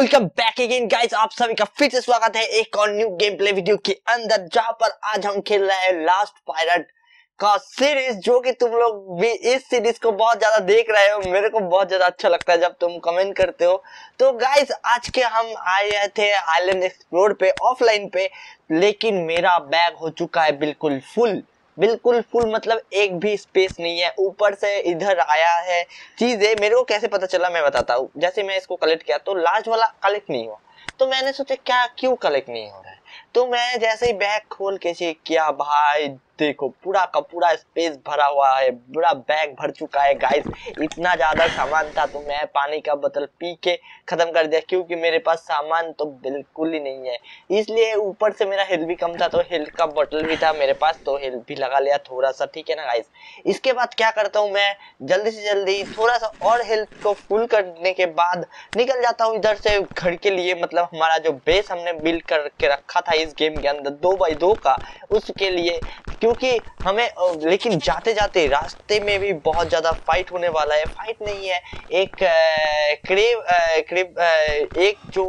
Welcome back again guys आप सभी का फिर से स्वागत है एक और न्यू गेम प्ले वीडियो के अंदर जहां पर आज हम खेल रहे हैं लास्ट पायरेट का सीरीज जो कि तुम लोग भी इस सीरीज को बहुत ज्यादा देख रहे हो मेरे को बहुत ज्यादा अच्छा लगता है जब तुम कमेंट करते हो तो गाइस आज के हम आए थे आईलैंड एक्सप्लोर पे ऑफलाइन पे लेकिन मेरा बैग हो चुका है बिल्कुल फुल बिल्कुल फुल मतलब एक भी स्पेस नहीं है ऊपर से इधर आया है चीज़ें मेरे को कैसे पता चला मैं बताता हूँ जैसे मैं इसको कलेक्ट किया तो लास्ट वाला कलेक्ट नहीं हुआ तो मैंने सोचा क्या क्यों कलेक्ट नहीं हो रहा है तो मैं जैसे ही बैग खोल के चेक किया भाई देखो पूरा का पूरा स्पेस भरा हुआ है पूरा बैग भर चुका है गाइस इतना ज़्यादा सामान था तो मैं पानी का बोतल पी के ख़त्म कर दिया क्योंकि मेरे पास सामान तो बिल्कुल ही नहीं है इसलिए ऊपर से मेरा हेल्थ भी कम था तो हेल्थ का बोतल भी था मेरे पास तो हेल्थ भी लगा लिया थोड़ा सा ठीक है ना गाइस इसके बाद क्या करता हूँ मैं जल्दी से जल्दी थोड़ा सा और हेल्थ को फुल करने के बाद निकल जाता हूँ इधर से घर के लिए मतलब हमारा जो बेस हमने बिल्ड करके रखा रखा था इस गेम के अंदर दो बाई दो का उसके लिए क्योंकि हमें लेकिन जाते जाते रास्ते में भी बहुत ज़्यादा फाइट होने वाला है फाइट नहीं है एक क्रेव क्रेव एक जो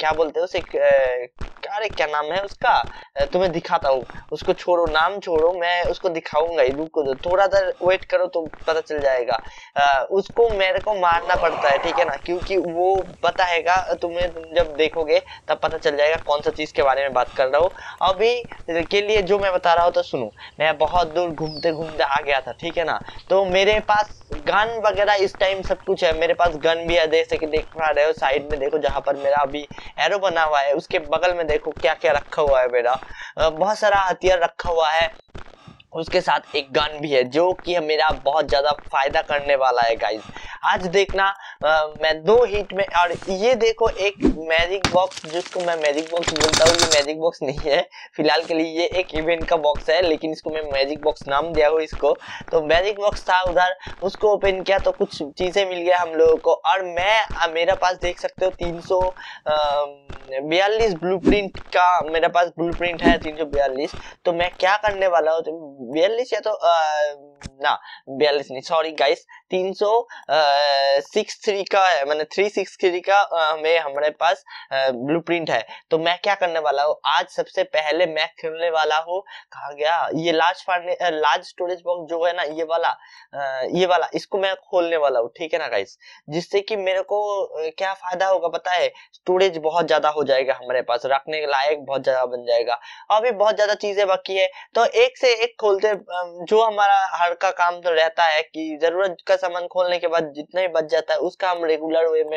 क्या बोलते हैं उसे रे क्या नाम है उसका तुम्हें दिखाता हूँ उसको छोड़ो नाम छोड़ो मैं उसको दिखाऊंगा ही रुको दो तो। थोड़ा देर वेट करो तो पता चल जाएगा आ, उसको मेरे को मारना पड़ता है ठीक है ना क्योंकि वो बताएगा तुम्हें तुम जब देखोगे तब पता चल जाएगा कौन सा चीज़ के बारे में बात कर रहा हूँ अभी के लिए जो मैं बता रहा हूँ तो सुनो मैं बहुत दूर घूमते घूमते आ गया था ठीक है ना तो मेरे पास गन वगैरह इस टाइम सब कुछ है मेरे पास गन भी है जैसे कि देख पा रहे हो साइड में देखो जहाँ पर मेरा अभी एरो बना हुआ है उसके बगल में देखो क्या क्या रखा हुआ है मेरा बहुत सारा हथियार रखा हुआ है उसके साथ एक गन भी है जो कि मेरा बहुत ज़्यादा फायदा करने वाला है गाइज आज देखना आ, मैं दो हिट में और ये देखो एक मैजिक बॉक्स जिसको मैं मैजिक बॉक्स बोलता हूँ ये मैजिक बॉक्स नहीं है फिलहाल के लिए ये एक इवेंट का बॉक्स है लेकिन इसको मैं मैजिक बॉक्स नाम दिया हूँ इसको तो मैजिक बॉक्स था उधर उसको ओपन किया तो कुछ चीज़ें मिल गया हम लोगों को और मैं आ, मेरा पास देख सकते हो तीन सौ बयालीस ब्लू का मेरे पास ब्लू है तीन तो मैं क्या करने वाला हूँ বিয়াল্লিশ এত না বিয়াল্লিশ নেই সরি গাইস तीन सौ सिक्स थ्री का मैंने थ्री सिक्स थ्री का में हमारे पास ब्लू प्रिंट है तो मैं क्या करने वाला हूँ आज सबसे पहले मैं खेलने वाला हूँ कहा गया ये लार्ज लार्ज स्टोरेज बॉक्स जो है ना ये वाला ये वाला इसको मैं खोलने वाला हूँ ठीक है ना गाइस जिससे कि मेरे को क्या फायदा होगा पता है स्टोरेज बहुत ज्यादा हो जाएगा हमारे पास रखने के लायक बहुत ज्यादा बन जाएगा और भी बहुत ज्यादा चीजें बाकी है तो एक से एक खोलते जो हमारा हर का काम तो रहता है कि जरूरत का का सामान खोलने के बाद जितना ही बच जाता है उसका हम रेगुलर वे में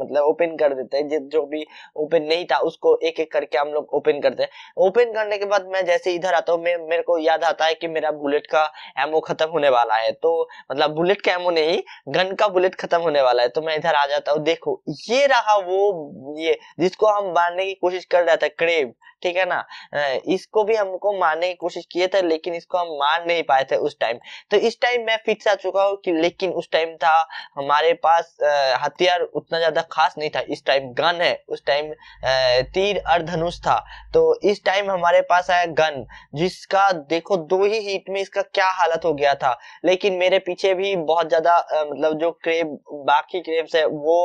मतलब ओपन कर देते हैं जो भी ओपन नहीं था उसको एक एक करके हम लोग ओपन करते हैं ओपन करने के बाद मैं जैसे इधर आता हूँ मेरे को याद आता है कि मेरा बुलेट का एमओ खत्म होने वाला है तो मतलब बुलेट का एमओ नहीं गन का बुलेट खत्म होने वाला है तो मैं इधर आ जाता हूँ देखो ये रहा वो ये जिसको हम मारने की कोशिश कर रहा था क्रेब ठीक है ना इसको भी हमको मारने की कोशिश किए थे लेकिन इसको हम मार नहीं पाए थे उस टाइम तो इस टाइम मैं फिक्स आ चुका हूँ कि लेकिन उस टाइम था हमारे पास हथियार उतना ज्यादा खास नहीं था इस टाइम गन है उस टाइम तीर और धनुष था तो इस टाइम हमारे पास आया गन जिसका देखो दो ही हीट में इसका क्या हालत हो गया था लेकिन मेरे पीछे भी बहुत ज्यादा मतलब जो क्रेब बाकी क्रेब्स है वो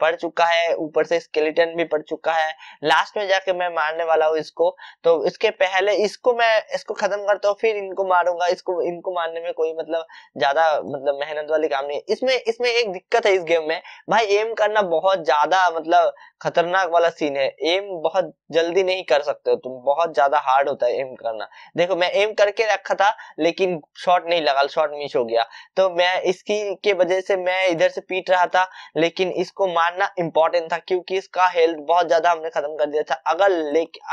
पड़ चुका है ऊपर से स्केलेटन भी पड़ चुका है लास्ट में जाके मैं मारने वाला हूँ इसको तो इसके पहले इसको मैं इसको खत्म करता हूँ फिर इनको मारूंगा इसको इनको मारने में कोई मतलब ज्यादा मतलब मेहनत मेहनत वाले काम नहीं है इसमें इसमें एक दिक्कत है इस गेम में भाई एम करना बहुत ज्यादा मतलब खतरनाक वाला सीन है एम बहुत जल्दी नहीं कर सकते हो तुम बहुत ज्यादा हार्ड होता है एम करना देखो मैं एम करके रखा था लेकिन शॉट नहीं लगा शॉट मिस हो गया तो मैं इसकी के वजह से मैं इधर से पीट रहा था लेकिन इसको मारना इम्पोर्टेंट था क्योंकि इसका हेल्थ बहुत ज्यादा हमने खत्म कर दिया था अगर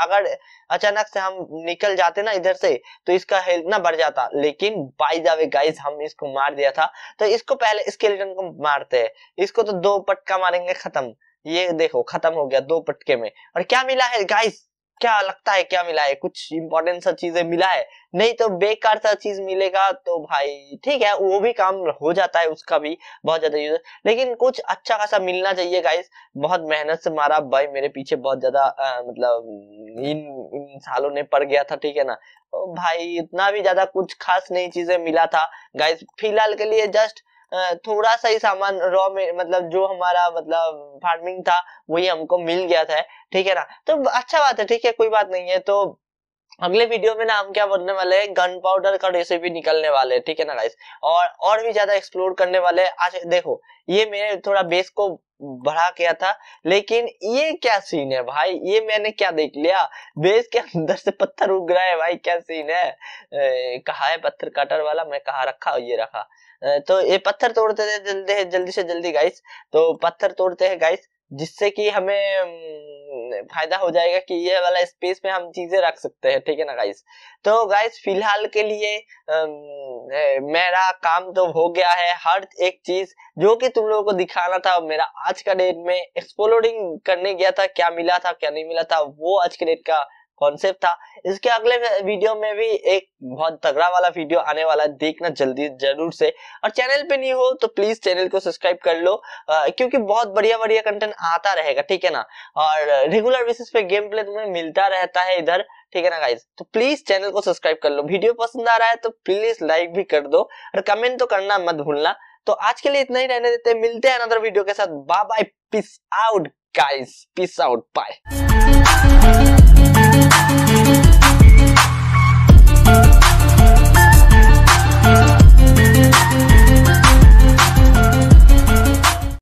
अगर अचानक से हम निकल जाते ना इधर से तो इसका हेल्थ ना बढ़ जाता लेकिन बाई जावे गाइज हम इसको मार दिया था तो इसको पहले स्केलेटन को मारते हैं इसको तो दो पटका मारेंगे खत्म ये देखो खत्म हो गया दो पटके में और क्या मिला है गाइस क्या लगता है क्या मिला है कुछ इंपॉर्टेंट सा चीजें मिला है नहीं तो बेकार सा चीज मिलेगा तो भाई ठीक है वो भी काम हो जाता है उसका भी बहुत ज्यादा यूज लेकिन कुछ अच्छा खासा मिलना चाहिए गाइस बहुत मेहनत से मारा भाई मेरे पीछे बहुत ज्यादा मतलब इन इन सालों ने पड़ गया था ठीक है ना भाई इतना भी ज्यादा कुछ खास नई चीजें मिला था गाइस फिलहाल के लिए जस्ट थोड़ा सा ही सामान रॉ में मतलब जो हमारा मतलब फार्मिंग था वही हमको मिल गया था ठीक है ना तो अच्छा बात है ठीक है कोई बात नहीं है तो अगले वीडियो में ना हम क्या बोलने वाले हैं गन पाउडर का रेसिपी निकलने वाले ठीक है ना गाइस और और भी ज्यादा एक्सप्लोर करने वाले आज देखो ये मैंने थोड़ा बेस को बढ़ा किया था लेकिन ये क्या सीन है भाई ये मैंने क्या देख लिया बेस के अंदर से पत्थर उग रहा है भाई क्या सीन है ए, कहा है पत्थर कटर वाला मैं कहा रखा ये रखा तो ये पत्थर तोड़ते थे जल्दी है जल्दी से जल्दी गाइस तो पत्थर तोड़ते हैं गाइस जिससे कि हमें फायदा हो जाएगा कि ये वाला स्पेस में हम चीजें रख सकते हैं ठीक है ना गाइस तो गाइस फिलहाल के लिए आ, मेरा काम तो हो गया है हर एक चीज जो कि तुम लोगों को दिखाना था मेरा आज का डेट में एक्सप्लोरिंग करने गया था क्या मिला था क्या नहीं मिला था वो आज के डेट का कॉन्सेप्ट था इसके अगले वीडियो में भी एक बहुत तगड़ा वाला वीडियो आने वाला है देखना जल्दी जरूर से और चैनल पे नहीं हो तो प्लीज चैनल को सब्सक्राइब कर लो आ, क्योंकि बहुत बढ़िया बढ़िया कंटेंट आता रहेगा ठीक है ना और रेगुलर बेसिस पे गेम प्ले तुम्हें मिलता रहता है इधर ठीक है ना गाइज तो प्लीज चैनल को सब्सक्राइब कर लो वीडियो पसंद आ रहा है तो प्लीज लाइक भी कर दो और कमेंट तो करना मत भूलना तो आज के लिए इतना ही रहने देते मिलते हैं अनदर वीडियो के साथ bye bye peace out guys peace out bye